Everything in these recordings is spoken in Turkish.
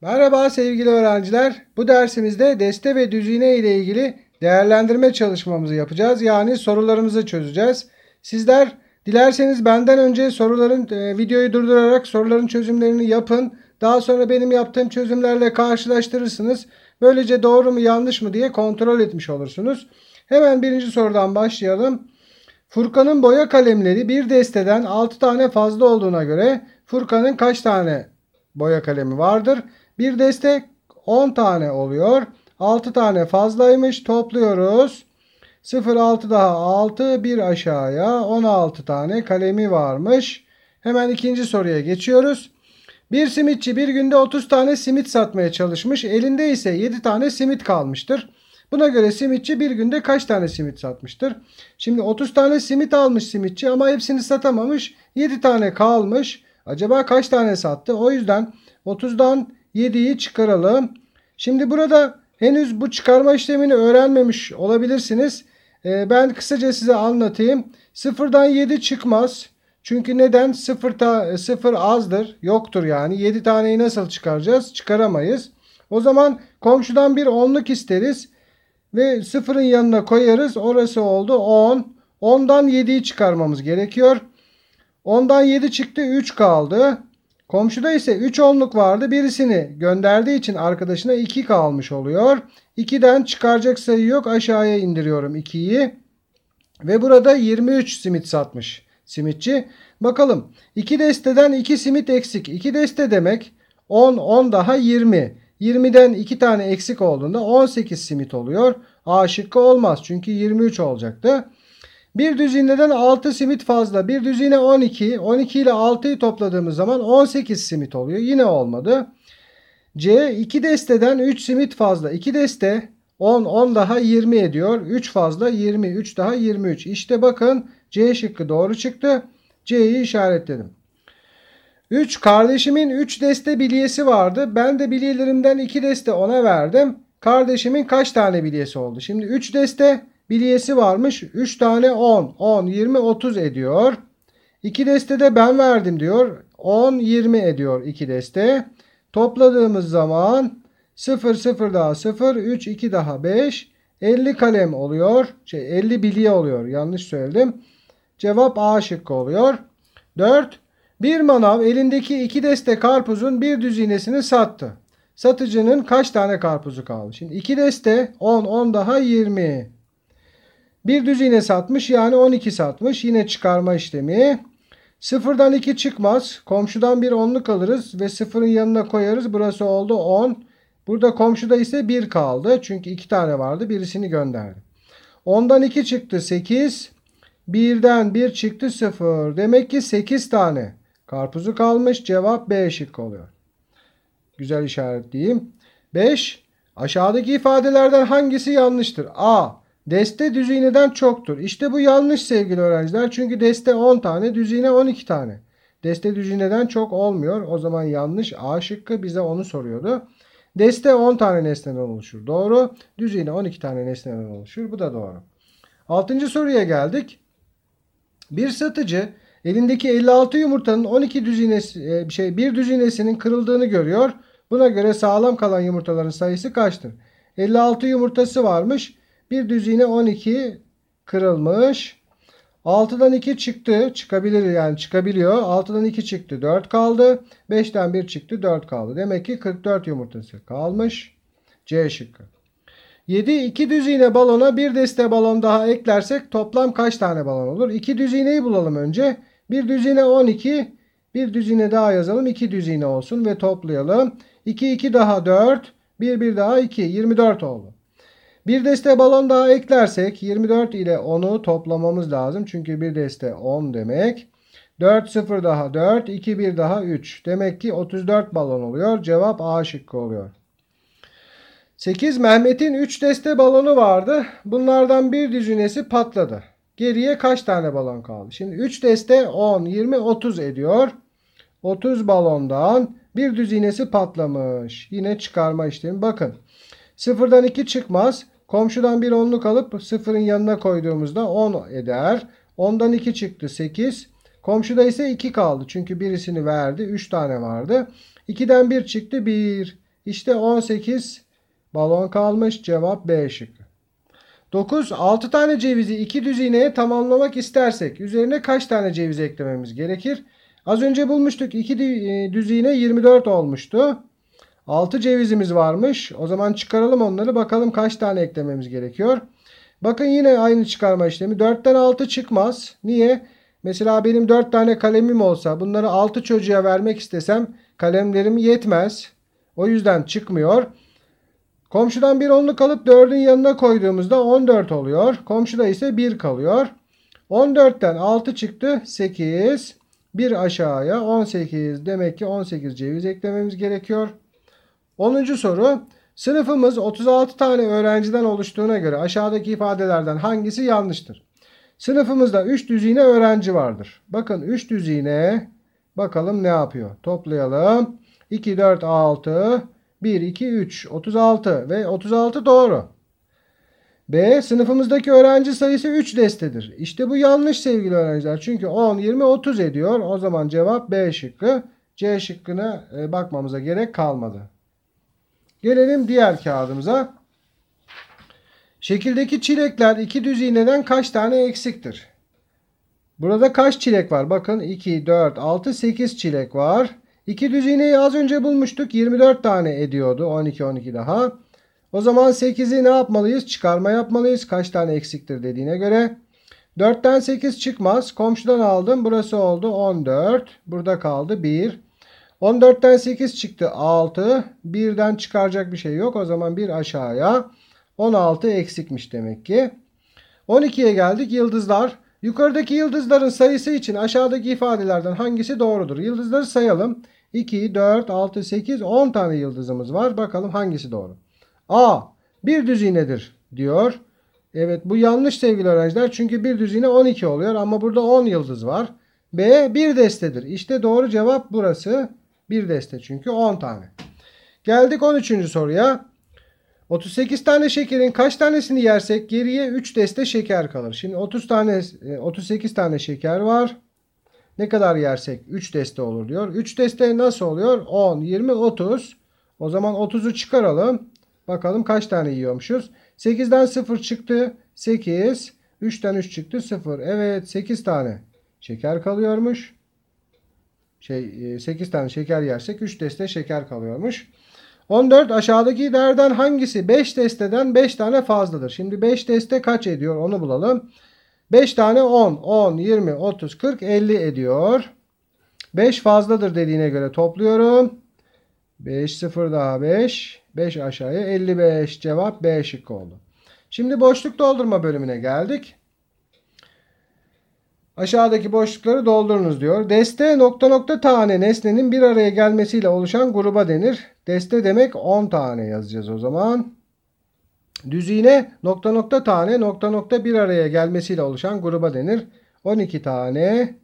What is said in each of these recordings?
Merhaba sevgili öğrenciler. Bu dersimizde deste ve düzine ile ilgili değerlendirme çalışmamızı yapacağız. Yani sorularımızı çözeceğiz. Sizler dilerseniz benden önce soruların e, videoyu durdurarak soruların çözümlerini yapın. Daha sonra benim yaptığım çözümlerle karşılaştırırsınız. Böylece doğru mu yanlış mı diye kontrol etmiş olursunuz. Hemen birinci sorudan başlayalım. Furkan'ın boya kalemleri bir desteden 6 tane fazla olduğuna göre Furkan'ın kaç tane boya kalemi vardır? Bir destek 10 tane oluyor. 6 tane fazlaymış. Topluyoruz. 0-6 daha 6. Bir aşağıya 16 tane kalemi varmış. Hemen ikinci soruya geçiyoruz. Bir simitçi bir günde 30 tane simit satmaya çalışmış. Elinde ise 7 tane simit kalmıştır. Buna göre simitçi bir günde kaç tane simit satmıştır? Şimdi 30 tane simit almış simitçi ama hepsini satamamış. 7 tane kalmış. Acaba kaç tane sattı? O yüzden 30'dan 7'yi çıkaralım. Şimdi burada henüz bu çıkarma işlemini öğrenmemiş olabilirsiniz. Ee, ben kısaca size anlatayım. 0'dan 7 çıkmaz. Çünkü neden? 0 ta, sıfır azdır. Yoktur yani. 7 taneyi nasıl çıkaracağız? Çıkaramayız. O zaman komşudan bir onluk isteriz. Ve sıfırın yanına koyarız. Orası oldu 10. 10'dan 7'yi çıkarmamız gerekiyor. 10'dan 7 çıktı 3 kaldı. Komşuda ise 3 onluk vardı. Birisini gönderdiği için arkadaşına 2 kalmış oluyor. 2'den çıkaracak sayı yok. Aşağıya indiriyorum 2'yi. Ve burada 23 simit satmış simitçi. Bakalım 2 desteden 2 simit eksik. 2 deste demek 10 10 daha 20. 20'den 2 tane eksik olduğunda 18 simit oluyor. A şıkkı olmaz çünkü 23 olacaktı. Bir düzineden 6 simit fazla. Bir düzine 12. 12 ile 6'yı topladığımız zaman 18 simit oluyor. Yine olmadı. C 2 desteden 3 simit fazla. 2 deste 10, 10 daha 20 ediyor. 3 fazla 20, 3 daha 23. İşte bakın C şıkkı doğru çıktı. C'yi işaretledim. 3. Kardeşimin 3 deste bilyesi vardı. Ben de bilyelerimden 2 deste ona verdim. Kardeşimin kaç tane bilyesi oldu? Şimdi 3 deste Bilyesi varmış. 3 tane 10. 10, 20, 30 ediyor. 2 deste de ben verdim diyor. 10, 20 ediyor 2 deste. Topladığımız zaman 0, 0 daha 0, 3, 2 daha 5. 50 kalem oluyor. Şey 50 bilye oluyor. Yanlış söyledim. Cevap A şıkkı oluyor. 4. Bir manav elindeki iki deste karpuzun bir düzinesini sattı. Satıcının kaç tane karpuzu kaldı? Şimdi iki deste 10, 10 daha 20. Bir düz iğne satmış yani 12 satmış. Yine çıkarma işlemi. Sıfırdan 2 çıkmaz. Komşudan bir onluk alırız ve sıfırın yanına koyarız. Burası oldu 10. Burada komşuda ise 1 kaldı. Çünkü 2 tane vardı. Birisini gönderdi. 10'dan 2 çıktı 8. 1'den 1 çıktı 0. Demek ki 8 tane karpuzu kalmış. Cevap B şıkkı oluyor. Güzel işaretleyeyim. 5. Aşağıdaki ifadelerden hangisi yanlıştır? A. Deste düz çoktur. İşte bu yanlış sevgili öğrenciler. Çünkü deste 10 tane, düzine iğne 12 tane. Deste düzineden çok olmuyor. O zaman yanlış. A şıkkı bize onu soruyordu. Deste 10 tane nesneden oluşur. Doğru. Düzine iğne 12 tane nesneden oluşur. Bu da doğru. 6. soruya geldik. Bir satıcı elindeki 56 yumurtanın 12 düzinesi e, şey, bir düzinesinin kırıldığını görüyor. Buna göre sağlam kalan yumurtaların sayısı kaçtır? 56 yumurtası varmış. Bir düzine iğne 12 kırılmış. 6'dan 2 çıktı. Çıkabilir yani çıkabiliyor. 6'dan 2 çıktı. 4 kaldı. 5'ten 1 çıktı. 4 kaldı. Demek ki 44 yumurtası kalmış. C şıkkı. 7 2 düzine balona bir deste balon daha eklersek toplam kaç tane balon olur? 2 düzineyi bulalım önce. Bir düzine iğne 12. Bir düzine daha yazalım. 2 düzine olsun ve toplayalım. 2 2 daha 4. 1 1 daha 2. 24 oldu. Bir deste balon daha eklersek 24 ile 10'u toplamamız lazım. Çünkü bir deste 10 demek. 4 0 daha 4 2 1 daha 3. Demek ki 34 balon oluyor. Cevap A şıkkı oluyor. 8 Mehmet'in 3 deste balonu vardı. Bunlardan bir düzinesi patladı. Geriye kaç tane balon kaldı? Şimdi 3 deste 10, 20, 30 ediyor. 30 balondan bir düzinesi patlamış. Yine çıkarma işlemi. Bakın. Sıfırdan 2 çıkmaz. Komşudan bir onluk alıp sıfırın yanına koyduğumuzda 10 eder. Ondan 2 çıktı 8. Komşuda ise 2 kaldı. Çünkü birisini verdi. 3 tane vardı. 2'den 1 çıktı 1. İşte 18 balon kalmış. Cevap B şıkkı. 9. 6 tane cevizi 2 düz iğneye tamamlamak istersek üzerine kaç tane ceviz eklememiz gerekir? Az önce bulmuştuk. 2 düz iğne 24 olmuştu. 6 cevizimiz varmış. O zaman çıkaralım onları. Bakalım kaç tane eklememiz gerekiyor. Bakın yine aynı çıkarma işlemi. 4'ten 6 çıkmaz. Niye? Mesela benim 4 tane kalemim olsa bunları 6 çocuğa vermek istesem kalemlerim yetmez. O yüzden çıkmıyor. Komşudan bir onluk alıp 4'ün yanına koyduğumuzda 14 oluyor. Komşuda ise 1 kalıyor. 14'ten 6 çıktı 8. 1 aşağıya 18. Demek ki 18 ceviz eklememiz gerekiyor. 10. soru. Sınıfımız 36 tane öğrenciden oluştuğuna göre aşağıdaki ifadelerden hangisi yanlıştır? Sınıfımızda 3 düzine öğrenci vardır. Bakın 3 düzine bakalım ne yapıyor? Toplayalım. 2, 4, 6, 1, 2, 3, 36 ve 36 doğru. B. Sınıfımızdaki öğrenci sayısı 3 destedir. İşte bu yanlış sevgili öğrenciler. Çünkü 10, 20, 30 ediyor. O zaman cevap B şıkkı. C şıkkına e, bakmamıza gerek kalmadı. Gelelim diğer kağıdımıza. Şekildeki çilekler iki düz iğneden kaç tane eksiktir? Burada kaç çilek var? Bakın 2, 4, 6, 8 çilek var. İki düz iğneyi az önce bulmuştuk. 24 tane ediyordu. 12, 12 daha. O zaman 8'i ne yapmalıyız? Çıkarma yapmalıyız. Kaç tane eksiktir dediğine göre. 4'ten 8 çıkmaz. Komşudan aldım. Burası oldu 14. Burada kaldı 1. 14'ten 8 çıktı 6. Birden çıkaracak bir şey yok. O zaman bir aşağıya. 16 eksikmiş demek ki. 12'ye geldik yıldızlar. Yukarıdaki yıldızların sayısı için aşağıdaki ifadelerden hangisi doğrudur? Yıldızları sayalım. 2, 4, 6, 8, 10 tane yıldızımız var. Bakalım hangisi doğru? A. Bir düzinedir diyor. Evet bu yanlış sevgili öğrenciler. Çünkü bir düzine 12 oluyor ama burada 10 yıldız var. B. Bir destedir. İşte doğru cevap burası. Bir deste çünkü 10 tane. Geldik 13. soruya. 38 tane şekerin kaç tanesini yersek geriye 3 deste şeker kalır. Şimdi 30 tane 38 e, tane şeker var. Ne kadar yersek 3 deste olur diyor. 3 deste nasıl oluyor? 10, 20, 30. O zaman 30'u çıkaralım. Bakalım kaç tane yiyormuşuz. 8'den 0 çıktı. 8. 3'ten 3 çıktı. 0. Evet 8 tane şeker kalıyormuş şey 8 e, tane şeker yersek 3 deste şeker kalıyormuş. 14 aşağıdaki değerden hangisi 5 desteden 5 tane fazladır? Şimdi 5 deste kaç ediyor onu bulalım. 5 tane 10, 10, 20, 30, 40, 50 ediyor. 5 fazladır dediğine göre topluyorum. 5 0 daha 5. 5 aşağıya 55 cevap B şıkkı oldu. Şimdi boşluk doldurma bölümüne geldik. Aşağıdaki boşlukları doldurunuz diyor. Deste nokta nokta tane nesnenin bir araya gelmesiyle oluşan gruba denir. Deste demek 10 tane yazacağız o zaman. Düzine nokta nokta tane nokta nokta bir araya gelmesiyle oluşan gruba denir. 12 tane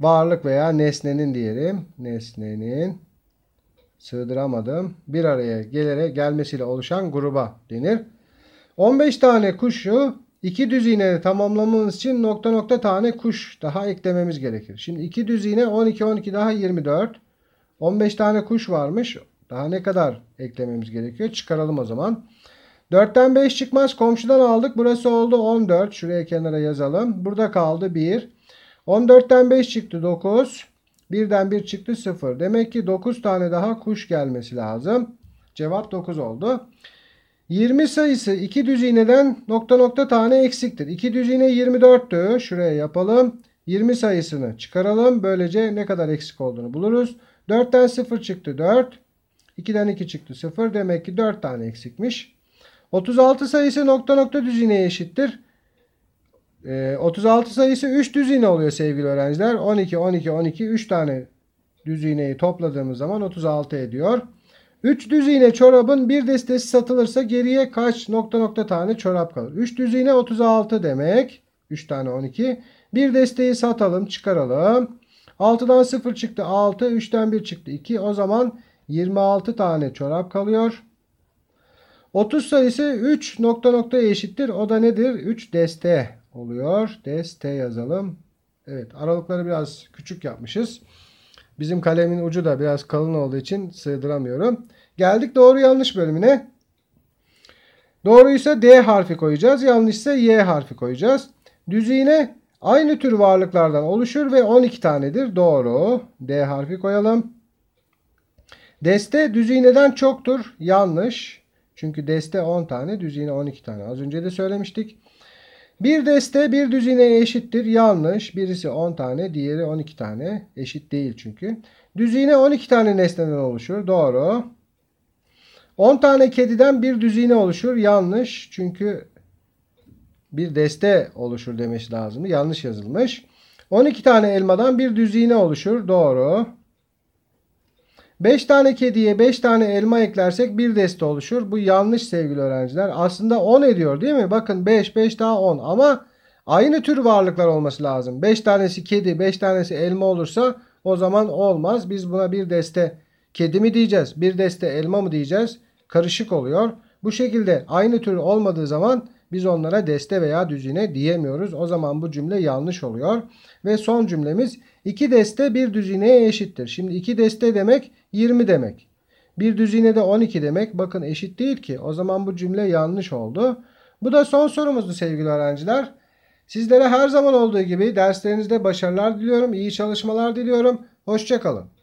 varlık veya nesnenin diyelim. Nesnenin sığdıramadım. Bir araya gelerek gelmesiyle oluşan gruba denir. 15 tane kuşu İki düzine tamamlamamız için nokta nokta tane kuş daha eklememiz gerekir. Şimdi iki düz 12 12 daha 24. 15 tane kuş varmış. Daha ne kadar eklememiz gerekiyor? Çıkaralım o zaman. 4'ten 5 çıkmaz. Komşudan aldık. Burası oldu 14. Şuraya kenara yazalım. Burada kaldı 1. 14'ten 5 çıktı 9. 1'den 1 çıktı 0. Demek ki 9 tane daha kuş gelmesi lazım. Cevap 9 oldu. 20 sayısı 2 düz iğneden nokta nokta tane eksiktir. 2 düz iğne 24'tü. Şuraya yapalım. 20 sayısını çıkaralım. Böylece ne kadar eksik olduğunu buluruz. 4'ten 0 çıktı 4. 2'den 2 çıktı 0. Demek ki 4 tane eksikmiş. 36 sayısı nokta nokta düz iğneye eşittir. 36 ee, sayısı 3 düz iğne oluyor sevgili öğrenciler. 12, 12, 12, 3 tane düz iğneyi topladığımız zaman 36 ediyor. 3 düz iğne çorabın bir destesi satılırsa geriye kaç nokta nokta tane çorap kalır? 3 düz iğne 36 demek. 3 tane 12. Bir desteyi satalım çıkaralım. 6'dan 0 çıktı 6. 3'ten 1 çıktı 2. O zaman 26 tane çorap kalıyor. 30 sayısı 3 nokta nokta eşittir. O da nedir? 3 deste oluyor. Deste yazalım. Evet aralıkları biraz küçük yapmışız. Bizim kalemin ucu da biraz kalın olduğu için sığdıramıyorum. Geldik doğru yanlış bölümüne. Doğruysa D harfi koyacağız. Yanlışsa Y harfi koyacağız. Düz aynı tür varlıklardan oluşur ve 12 tanedir. Doğru. D harfi koyalım. Deste düz iğneden çoktur. Yanlış. Çünkü deste 10 tane, düz 12 tane. Az önce de söylemiştik. Bir deste bir düzine eşittir. Yanlış. Birisi 10 tane, diğeri 12 tane. Eşit değil çünkü. Düzine 12 tane nesneden oluşur. Doğru. 10 tane kediden bir düzine oluşur. Yanlış. Çünkü bir deste oluşur demesi lazımdı. Yanlış yazılmış. 12 tane elmadan bir düzine oluşur. Doğru. 5 tane kediye 5 tane elma eklersek bir deste oluşur. Bu yanlış sevgili öğrenciler. Aslında 10 ediyor değil mi? Bakın 5 5 daha 10 ama aynı tür varlıklar olması lazım. 5 tanesi kedi 5 tanesi elma olursa o zaman olmaz. Biz buna bir deste kedi mi diyeceğiz? Bir deste elma mı diyeceğiz? Karışık oluyor. Bu şekilde aynı tür olmadığı zaman biz onlara deste veya düzine diyemiyoruz. O zaman bu cümle yanlış oluyor. Ve son cümlemiz iki deste bir düzineye eşittir. Şimdi iki deste demek 20 demek. Bir düzine de 12 demek. Bakın eşit değil ki. O zaman bu cümle yanlış oldu. Bu da son sorumuzdu sevgili öğrenciler. Sizlere her zaman olduğu gibi derslerinizde başarılar diliyorum. İyi çalışmalar diliyorum. Hoşçakalın.